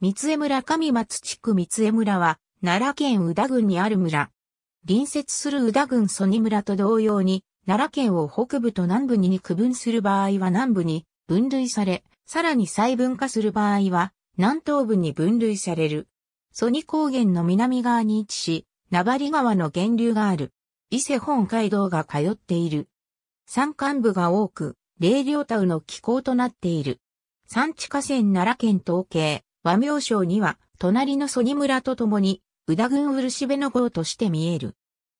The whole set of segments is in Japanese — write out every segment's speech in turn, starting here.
三江村上松地区三江村は、奈良県宇田郡にある村。隣接する宇田郡曽爾村と同様に、奈良県を北部と南部に区分する場合は南部に分類され、さらに細分化する場合は、南東部に分類される。曽爾高原の南側に位置し、名張川の源流がある。伊勢本街道が通っている。山間部が多く、霊領タウの気候となっている。山地河川奈良県統計。和名省には、隣の曽木村と共に、宇田郡漆辺の号として見える。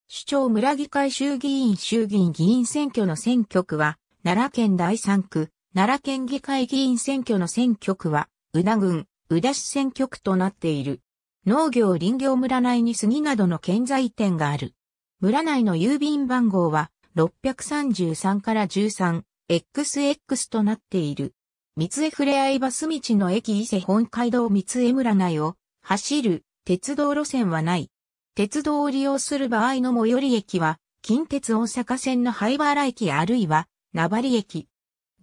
首長村議会衆議院衆議院議員選挙の選挙区は、奈良県第三区、奈良県議会議員選挙の選挙区は、宇田郡、宇田市選挙区となっている。農業林業村内に杉などの建材店がある。村内の郵便番号は633から 13XX となっている。三重ふれあいバス道の駅伊勢本街道三重村内を走る鉄道路線はない。鉄道を利用する場合の最寄り駅は、近鉄大阪線の灰原駅あるいは、名張駅。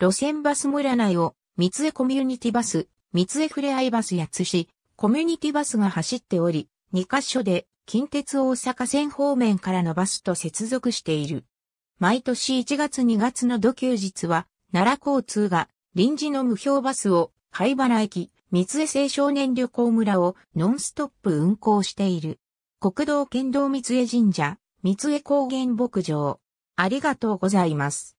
路線バス村内を、三重コミュニティバス、三重ふれあいバスや津市、コミュニティバスが走っており、2カ所で近鉄大阪線方面からのバスと接続している。毎年1月2月の土休日は、奈良交通が臨時の無表バスを灰原駅、三江青少年旅行村をノンストップ運行している。国道県道三江神社、三江高原牧場。ありがとうございます。